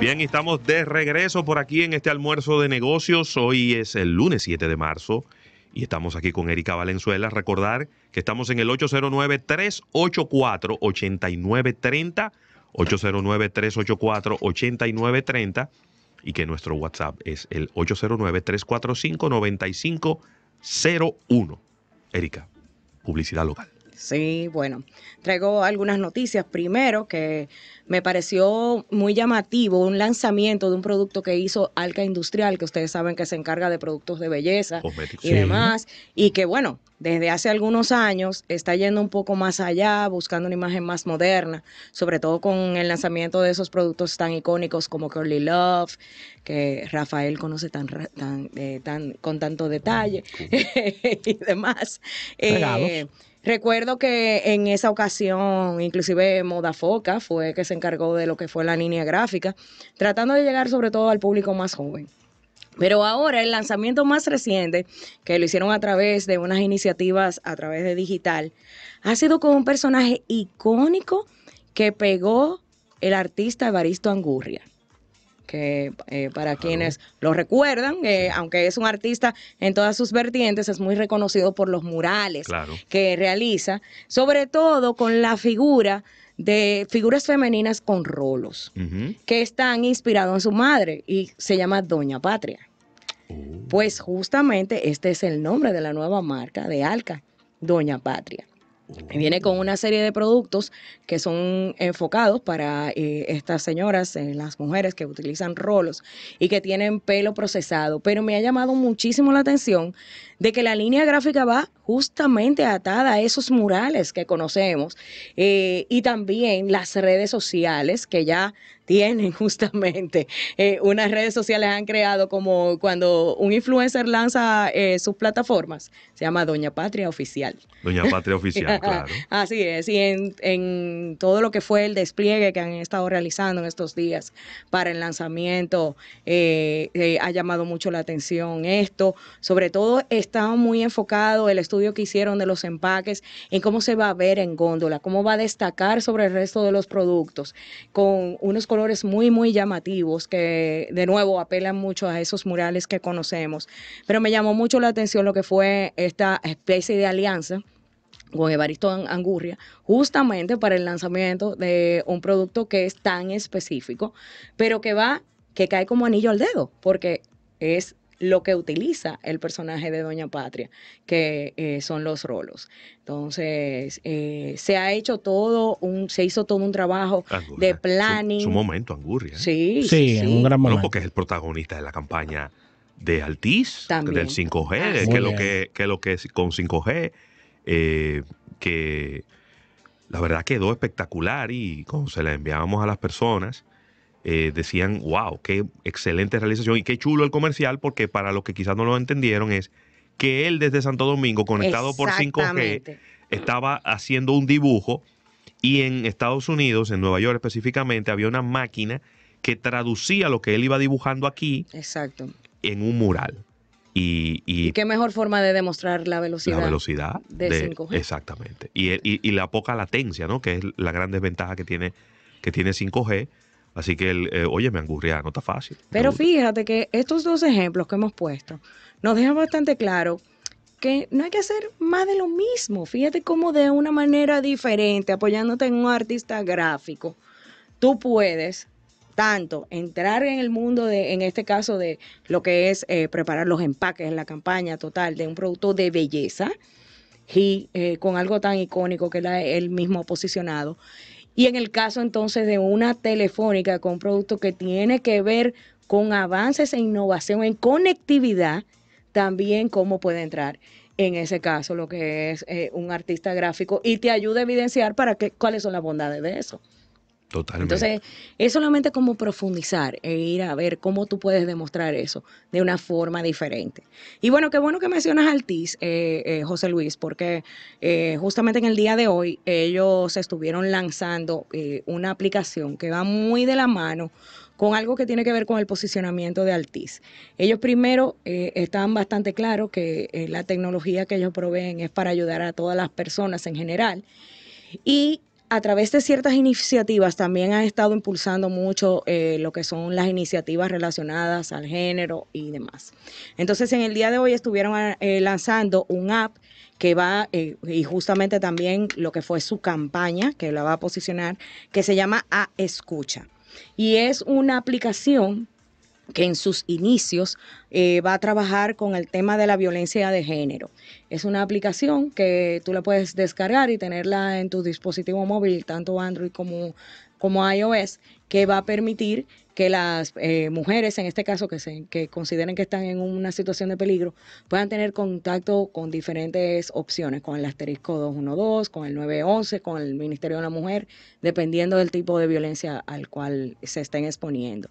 Bien, estamos de regreso por aquí en este almuerzo de negocios. Hoy es el lunes 7 de marzo y estamos aquí con Erika Valenzuela. Recordar que estamos en el 809-384-8930, 809-384-8930 y que nuestro WhatsApp es el 809-345-9501. Erika, publicidad local. Sí, bueno, traigo algunas noticias. Primero, que me pareció muy llamativo un lanzamiento de un producto que hizo Alca Industrial, que ustedes saben que se encarga de productos de belleza y demás, y que bueno, desde hace algunos años está yendo un poco más allá, buscando una imagen más moderna, sobre todo con el lanzamiento de esos productos tan icónicos como Curly Love, que Rafael conoce tan, tan, eh, tan con tanto detalle y demás. Recuerdo que en esa ocasión, inclusive Moda Foca fue que se encargó de lo que fue la línea gráfica, tratando de llegar sobre todo al público más joven. Pero ahora el lanzamiento más reciente, que lo hicieron a través de unas iniciativas a través de digital, ha sido con un personaje icónico que pegó el artista Evaristo Angurria que eh, para quienes lo recuerdan, eh, aunque es un artista en todas sus vertientes, es muy reconocido por los murales que realiza, sobre todo con la figura de figuras femeninas con rolos, que están inspirados en su madre y se llama Doña Patria. Oh. Pues justamente este es el nombre de la nueva marca de Alca, Doña Patria. Viene con una serie de productos que son enfocados para eh, estas señoras, eh, las mujeres que utilizan rolos y que tienen pelo procesado. Pero me ha llamado muchísimo la atención de que la línea gráfica va justamente atada a esos murales que conocemos eh, y también las redes sociales que ya tienen justamente. Eh, unas redes sociales han creado como cuando un influencer lanza eh, sus plataformas, se llama Doña Patria Oficial. Doña Patria Oficial, claro. Así es, y en, todo lo que fue el despliegue que han estado realizando en estos días para el lanzamiento, eh, ha llamado mucho la atención esto. Sobre todo está muy enfocado el estudio que hicieron de los empaques en cómo se va a ver en góndola, cómo va a destacar sobre el resto de los productos, con unos colores muy, muy llamativos que de nuevo apelan mucho a esos murales que conocemos. Pero me llamó mucho la atención lo que fue esta especie de alianza con Evaristo Angurria, justamente para el lanzamiento de un producto que es tan específico, pero que va, que cae como anillo al dedo, porque es lo que utiliza el personaje de Doña Patria, que eh, son los rolos. Entonces, eh, se ha hecho todo un, se hizo todo un trabajo de planning. Su, su momento, Angurria. ¿eh? Sí, sí, un gran momento. porque es el protagonista de la campaña de Altiz, del 5G, ah, que, lo que, lo que con 5G, que la verdad quedó espectacular y como se la enviábamos a las personas, eh, decían, wow, qué excelente realización y qué chulo el comercial, porque para los que quizás no lo entendieron es que él desde Santo Domingo, conectado por 5G, estaba haciendo un dibujo y en Estados Unidos, en Nueva York específicamente, había una máquina que traducía lo que él iba dibujando aquí Exacto. en un mural. Y, qué mejor forma de demostrar la velocidad. La velocidad de, 5G. Exactamente. Y, la poca latencia, ¿no? Que es la gran desventaja que tiene, que tiene 5G Así que, el, eh, oye, me angurria, no está fácil. Pero fíjate que estos dos ejemplos que hemos puesto nos dejan bastante claro que no hay que hacer más de lo mismo. Fíjate cómo de una manera diferente, apoyándote en un artista gráfico, tú puedes tanto entrar en el mundo de, en este caso, de lo que es eh, preparar los empaques, en la campaña total de un producto de belleza y eh, con algo tan icónico que él mismo ha posicionado. Y en el caso entonces de una telefónica con un producto que tiene que ver con avances e innovación en conectividad, también cómo puede entrar en ese caso lo que es eh, un artista gráfico y te ayuda a evidenciar para qué, cuáles son las bondades de eso. Totalmente. Entonces, es solamente como profundizar e ir a ver cómo tú puedes demostrar eso de una forma diferente. Y bueno, qué bueno que mencionas Altiz, eh, eh, José Luis, porque eh, justamente en el día de hoy ellos estuvieron lanzando una aplicación que va muy de la mano con algo que tiene que ver con el posicionamiento de Altiz. Ellos primero están estaban bastante claros que la tecnología que ellos proveen es para ayudar a todas las personas en general y a través de ciertas iniciativas también han estado impulsando mucho eh, lo que son las iniciativas relacionadas al género y demás. Entonces, en el día de hoy estuvieron eh, lanzando un app que va, eh, y justamente también lo que fue su campaña, que la va a posicionar, que se llama A Escucha. Y es una aplicación que en sus inicios eh, va a trabajar con el tema de la violencia de género. Es una aplicación que tú la puedes descargar y tenerla en tu dispositivo móvil, tanto Android como, como iOS, que va a permitir que las eh, mujeres, en este caso, que, se, que consideren que están en una situación de peligro, puedan tener contacto con diferentes opciones, con el asterisco 212, con el 911, con el Ministerio de la Mujer, dependiendo del tipo de violencia al cual se estén exponiendo.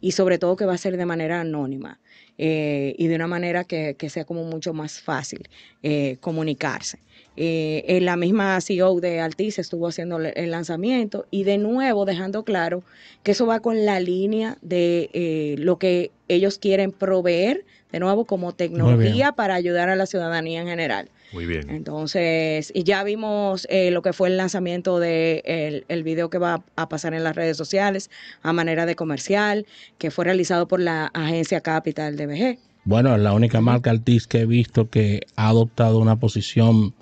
Y sobre todo que va a ser de manera anónima. Eh, y de una manera que, sea como mucho más fácil eh, comunicarse. Eh, en la misma CEO de Altice estuvo haciendo el lanzamiento y de nuevo dejando claro que eso va con la línea de lo que ellos quieren proveer de nuevo como tecnología para ayudar a la ciudadanía en general. Muy bien. Entonces, y ya vimos eh, lo que fue el lanzamiento del de el, video que va a pasar en las redes sociales a manera de comercial, que fue realizado por la agencia Capital DBG. Bueno, es la única marca Altis que he visto que ha adoptado una posición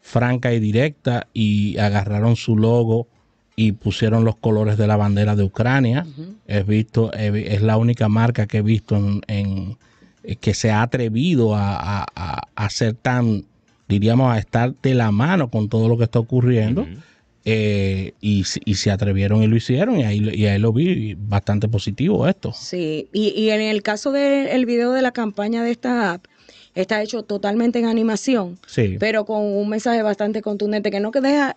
franca y directa y agarraron su logo y pusieron los colores de la bandera de Ucrania. visto, es la única marca que he visto en, eh, que se ha atrevido a, a, tan iríamos a estar de la mano con todo lo que está ocurriendo. Eh, y, se atrevieron y lo hicieron, y ahí, lo vi bastante positivo esto. Sí, y, en el caso del video de la campaña de esta app, está hecho totalmente en animación, sí. pero con un mensaje bastante contundente que no deja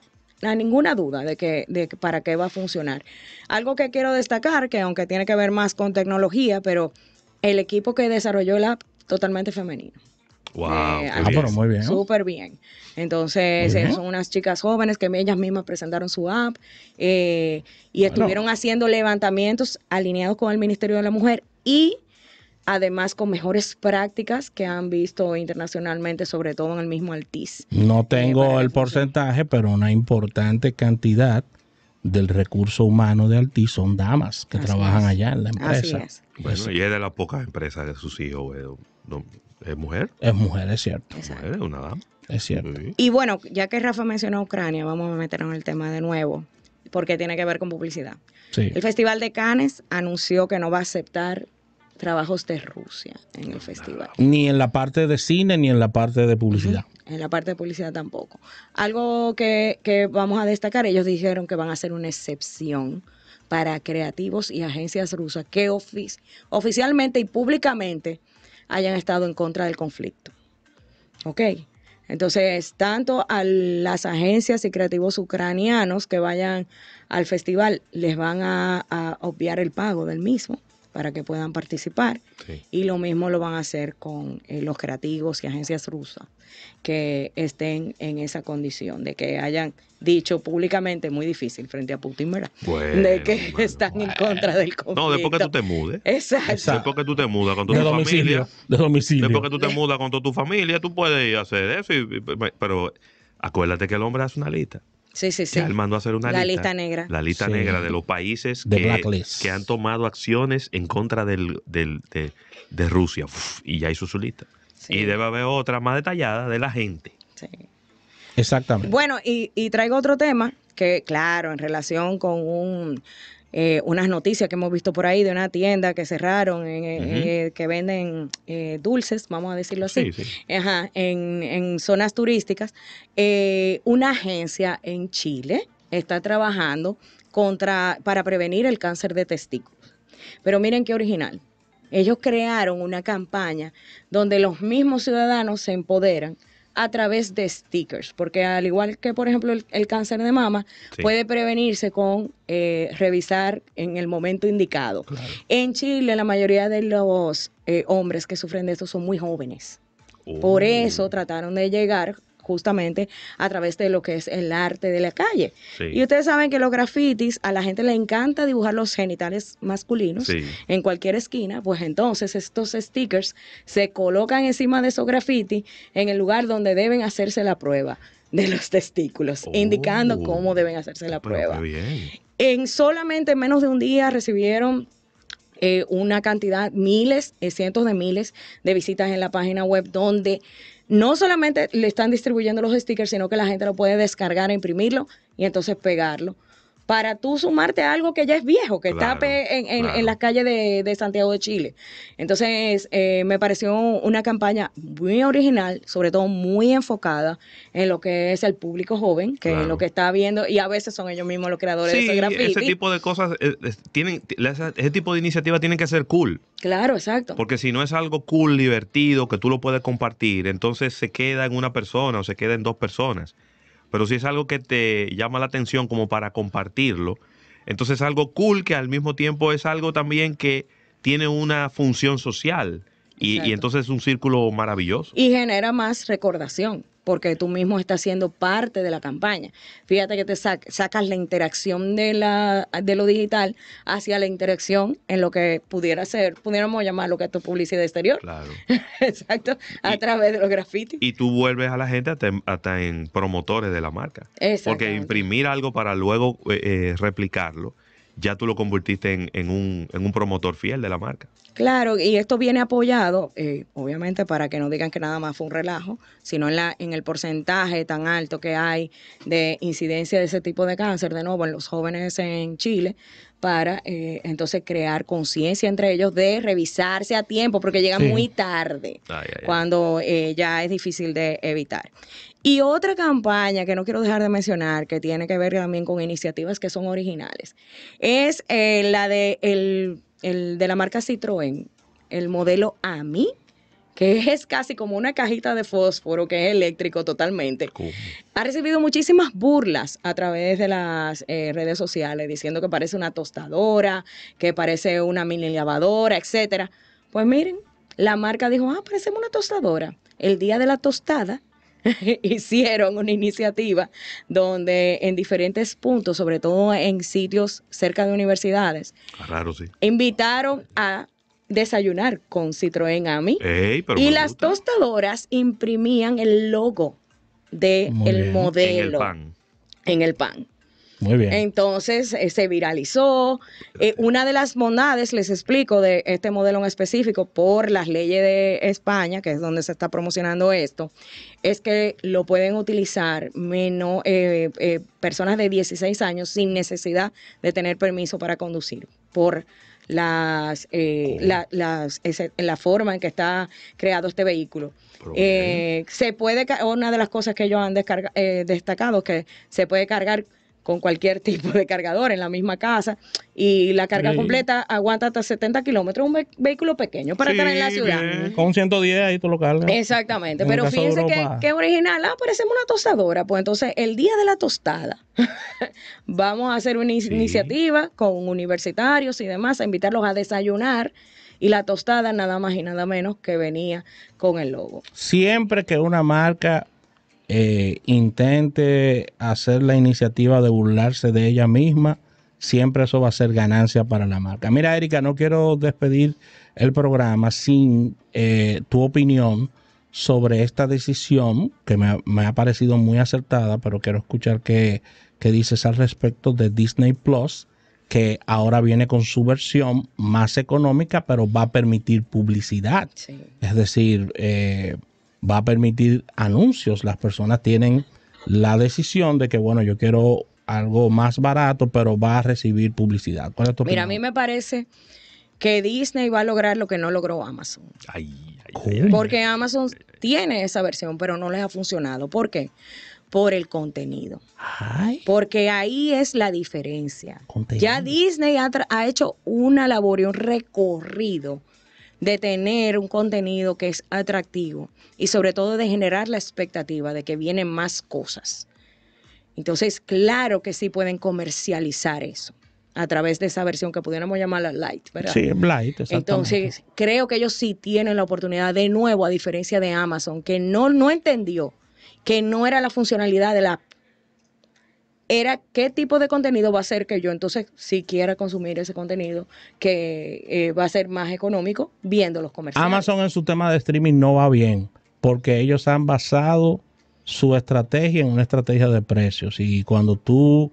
ninguna duda de que, de para qué va a funcionar. Algo que quiero destacar, que aunque tiene que ver más con tecnología, pero el equipo que desarrolló la app totalmente femenino. Wow, pero eh, muy bien. Súper bien. Entonces, eh, son unas chicas jóvenes que ellas mismas presentaron su app eh, y estuvieron haciendo levantamientos alineados con el Ministerio de la Mujer y además con mejores prácticas que han visto internacionalmente, sobre todo en el mismo Altiz. No tengo el porcentaje, pero una importante cantidad del recurso humano de Altiz son damas que trabajan allá en la empresa. Bueno, y es de las pocas empresas de sus hijos es mujer. Es mujer, es cierto. Es mujer, es una dama. Es cierto. Y bueno, ya que Rafa mencionó Ucrania, vamos a meternos en el tema de nuevo, porque tiene que ver con publicidad. El Festival de Cannes anunció que no va a aceptar trabajos de Rusia en el festival. Ni en la parte de cine ni en la parte de publicidad. En la parte de publicidad tampoco. Algo que, vamos a destacar, ellos dijeron que van a ser una excepción para creativos y agencias rusas que oficialmente y públicamente hayan estado en contra del conflicto. ¿Ok? Entonces, tanto a las agencias y creativos ucranianos que vayan al festival les van a obviar el pago del mismo para que puedan participar. Y lo mismo lo van a hacer con eh, los creativos y agencias rusas que estén en esa condición, de que hayan dicho públicamente, muy difícil frente a Putin, ¿verdad? de que están en contra del conflicto. No, después que tú te mudes. Exacto. Después que tú te mudas con tu familia. De domicilio. Después que tú te mudas con toda tu familia, tú puedes hacer eso. pero acuérdate que el hombre hace una lista. Sí, sí, sí. mandó a hacer una lista, negra. La lista negra de los países que, que, han tomado acciones en contra de, de, Rusia. y ya hizo su lista. Y debe haber otra más detallada de la gente. Sí. Exactamente. Bueno, y, y traigo otro tema que, claro, en relación con un eh, unas noticias que hemos visto por ahí de una tienda que cerraron, eh, que venden eh, dulces, vamos a decirlo así, en, en, zonas turísticas. una agencia en Chile está trabajando contra, para prevenir el cáncer de testículos. Pero miren qué original. Ellos crearon una campaña donde los mismos ciudadanos se empoderan a través de stickers, porque al igual que, por ejemplo, el, cáncer de mama, puede prevenirse con eh, revisar en el momento indicado. En Chile, la mayoría de los eh, hombres que sufren de esto son muy jóvenes. Por oh. eso trataron de llegar justamente a través de lo que es el arte de la calle. Y ustedes saben que los grafitis, a la gente le encanta dibujar los genitales masculinos en cualquier esquina, pues entonces estos stickers se colocan encima de esos grafitis en el lugar donde deben hacerse la prueba de los testículos, oh. indicando cómo deben hacerse la prueba. En solamente menos de un día recibieron eh, una cantidad, miles, eh, cientos de miles de visitas en la página web donde no solamente le están distribuyendo los stickers, sino que la gente lo puede descargar, e imprimirlo y entonces pegarlo para tú sumarte a algo que ya es viejo, que está en, las calles de, Santiago de Chile. Entonces, eh, me pareció una campaña muy original, sobre todo muy enfocada en lo que es el público joven, que es lo que está viendo, y a veces son ellos mismos los creadores de ese graffiti. ese tipo de cosas, eh, ese tipo de iniciativas tienen que ser cool. Claro, exacto. Porque si no es algo cool, divertido, que tú lo puedes compartir, entonces se queda en una persona o se queda en dos personas pero si es algo que te llama la atención como para compartirlo, entonces es algo cool que al mismo tiempo es algo también que tiene una función social y, entonces es un círculo maravilloso. Y genera más recordación porque tú mismo estás siendo parte de la campaña. Fíjate que te sacas la interacción de, la, de lo digital hacia la interacción en lo que pudiera ser, pudiéramos llamarlo que es tu publicidad exterior. Claro. Exacto, a través de los grafitis. Y tú vuelves a la gente hasta en, promotores de la marca. Porque imprimir algo para luego eh, eh, replicarlo ya tú lo convertiste en, un, en, un, promotor fiel de la marca. Claro, y esto viene apoyado, eh, obviamente para que no digan que nada más fue un relajo, sino en, la, en el porcentaje tan alto que hay de incidencia de ese tipo de cáncer, de nuevo, en los jóvenes en Chile, para eh, entonces crear conciencia entre ellos de revisarse a tiempo, porque llega muy tarde, cuando eh, ya es difícil de evitar. Y otra campaña que no quiero dejar de mencionar, que tiene que ver también con iniciativas que son originales, es eh, la de, el, de la marca Citroën, el modelo AMI que es casi como una cajita de fósforo, que es eléctrico totalmente, ha recibido muchísimas burlas a través de las eh, redes sociales, diciendo que parece una tostadora, que parece una mini lavadora, etcétera. Pues miren, la marca dijo, ah, parecemos una tostadora. El día de la tostada hicieron una iniciativa donde en diferentes puntos, sobre todo en sitios cerca de universidades, ah, invitaron a desayunar con Citroën Ami. y las tostadoras imprimían el logo del de modelo En el pan. En el pan. Muy bien. Entonces eh, se viralizó. Eh, una de las bondades, les explico, de este modelo en específico, por las leyes de España, que es donde se está promocionando esto, es que lo pueden utilizar menos eh, personas de 16 años sin necesidad de tener permiso para conducir por las, eh, la, las, la forma en que está creado este vehículo. Eh, se puede, una de las cosas que ellos han eh, destacado es que se puede cargar con cualquier tipo de cargador en la misma casa y la carga completa aguanta hasta 70 kilómetros, un vehículo pequeño para estar en la ciudad. Con 110 ahí tú lo cargas. Exactamente, pero fíjense que, que, original, ah, parecemos una tostadora, pues entonces el día de la tostada vamos a hacer una iniciativa con universitarios y demás, a invitarlos a desayunar y la tostada nada más y nada menos que venía con el logo. Siempre que una marca eh, intente hacer la iniciativa de burlarse de ella misma, siempre eso va a ser ganancia para la marca. Mira, Erika, no quiero despedir el programa sin eh, tu opinión sobre esta decisión que me ha, parecido muy acertada, pero quiero escuchar qué, dices al respecto de Disney Plus, que ahora viene con su versión más económica, pero va a permitir publicidad. Es decir, eh, va a permitir anuncios. Las personas tienen la decisión de que, bueno, yo quiero algo más barato, pero va a recibir publicidad. Mira, a mí me parece que Disney va a lograr lo que no logró Amazon. Porque Amazon tiene esa versión, pero no les ha funcionado. ¿Por qué? Por el contenido. Porque ahí es la diferencia. Ya Disney ha, ha hecho una labor y un recorrido de tener un contenido que es atractivo y sobre todo de generar la expectativa de que vienen más cosas. Entonces, claro que sí pueden comercializar eso a través de esa versión que pudiéramos llamarla light, ¿verdad? Sí, light. Entonces, creo que ellos sí tienen la oportunidad, de nuevo, a diferencia de Amazon, que no, no entendió que no era la funcionalidad de la era qué tipo de contenido va a ser que yo entonces si quiera consumir ese contenido que eh, va a ser más económico viendo los comerciales. Amazon en su tema de streaming no va bien porque ellos han basado su estrategia en una estrategia de precios y cuando tú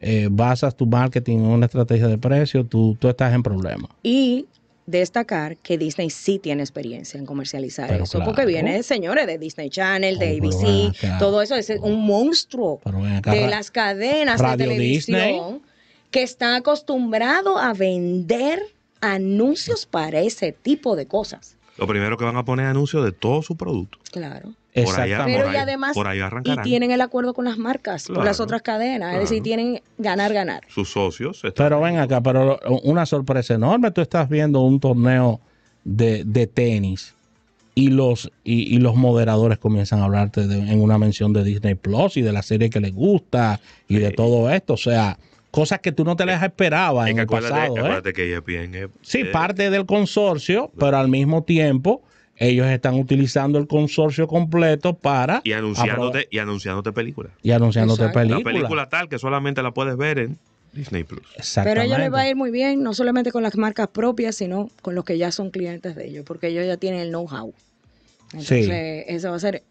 eh, basas tu marketing en una estrategia de precios, tú, tú estás en problema Y destacar que Disney sí tiene experiencia en comercializar eso, porque viene, señores, de Disney Channel, de oh, ABC, todo eso es un monstruo de las cadenas de televisión que está acostumbrado a vender anuncios para ese tipo de cosas. Lo primero que van a poner es anuncios de todos sus productos. Claro. Por y además, arrancarán. Y ¿eh? tienen el acuerdo con las marcas, con las otras cadenas. Es decir, tienen ganar, ganar. Sus socios. Pero ven acá, pero una sorpresa enorme. Tú estás viendo un torneo de, de tenis y los, y, los moderadores comienzan a hablarte en una mención de Disney Plus y de la serie que les gusta y de todo esto. O sea, cosas que tú no te las esperabas en, el pasado. ¿eh? E sí, eh, parte del consorcio, pero al mismo tiempo ellos están utilizando el consorcio completo para... Y anunciándote, y anunciándote películas. Y anunciándote películas. Una película tal que solamente la puedes ver en Disney Plus. Pero a ellos les va a ir muy bien, no solamente con las marcas propias, sino con los que ya son clientes de ellos, porque ellos ya tienen el know-how. Entonces, eso va a ser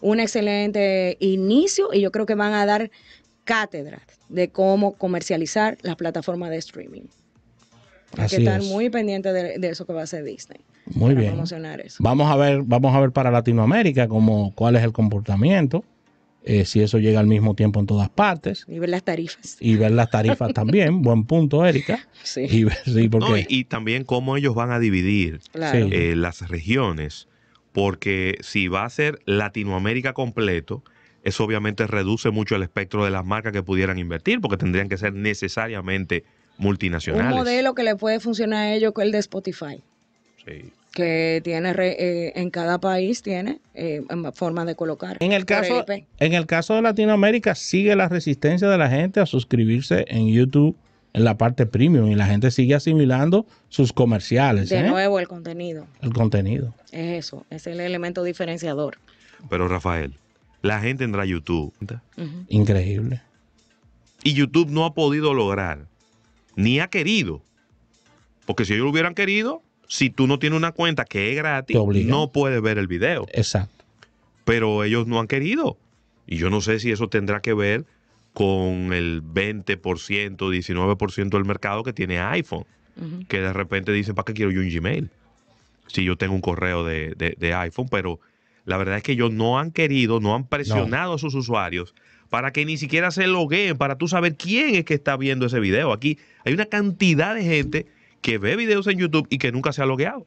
un excelente inicio y yo creo que van a dar cátedra de cómo comercializar las plataformas de streaming. Hay que estar muy pendiente de, eso que va a hacer Disney. Muy bien. Vamos a ver, vamos a ver para Latinoamérica como cuál es el comportamiento. Eh, si eso llega al mismo tiempo en todas partes. Y ver las tarifas. Y ver las tarifas también, buen punto, Erika. Sí. Y, también cómo ellos van a dividir eh, las regiones, porque si va a ser Latinoamérica completo, eso obviamente reduce mucho el espectro de las marcas que pudieran invertir, porque tendrían que ser necesariamente multinacionales. Un modelo que le puede funcionar a ellos que el de Spotify. Sí. Que tiene eh, en cada país tiene eh, forma de colocar. En el caso, en el caso de Latinoamérica sigue la resistencia de la gente a suscribirse en YouTube en la parte premium y la gente sigue asimilando sus comerciales. De ¿eh? nuevo, el contenido. El contenido. Es eso, es el elemento diferenciador. Pero Rafael, la gente tendrá a YouTube. Increíble. Y YouTube no ha podido lograr, ni ha querido. Porque si ellos lo hubieran querido, si tú no tienes una cuenta que es gratis, no puedes ver el video. Exacto. Pero ellos no han querido. Y yo no sé si eso tendrá que ver con el 20%, 19% del mercado que tiene iPhone. Que de repente dicen, ¿para qué quiero yo un Gmail? Si yo tengo un correo de iPhone, pero la verdad es que ellos no han querido, no han presionado a sus usuarios para que ni siquiera se logueen, para tú saber quién es que está viendo ese video. Aquí hay una cantidad de gente que ve videos en YouTube y que nunca se ha logueado.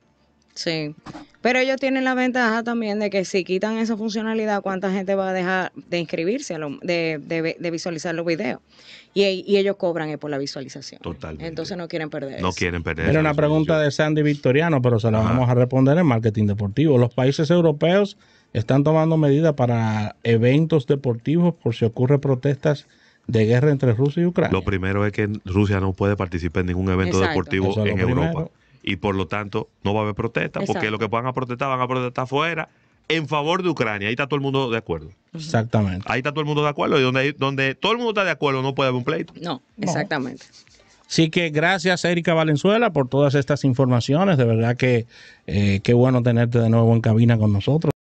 Sí. Pero ellos tienen la ventaja también de que si quitan esa funcionalidad, ¿cuánta gente va a dejar de inscribirse, de, visualizar los videos? Y, ellos cobran por la visualización. Totalmente. Entonces no quieren perder. No quieren perder. Era una pregunta de Sandy Victoriano, pero se la vamos a responder en marketing deportivo. Los países europeos están tomando medidas para eventos deportivos por si ocurren protestas de guerra entre Rusia y Ucrania. Lo primero es que Rusia no puede participar en ningún evento deportivo en Europa y por lo tanto no va a haber protesta, porque lo que puedan protestar van a protestar afuera en favor de Ucrania. Ahí está todo el mundo de acuerdo. Exactamente. Ahí está todo el mundo de acuerdo. Y donde, donde todo el mundo está de acuerdo no puede haber un pleito. No, exactamente. Así que gracias Erika Valenzuela por todas estas informaciones. De verdad que eh, qué bueno tenerte de nuevo en cabina con nosotros.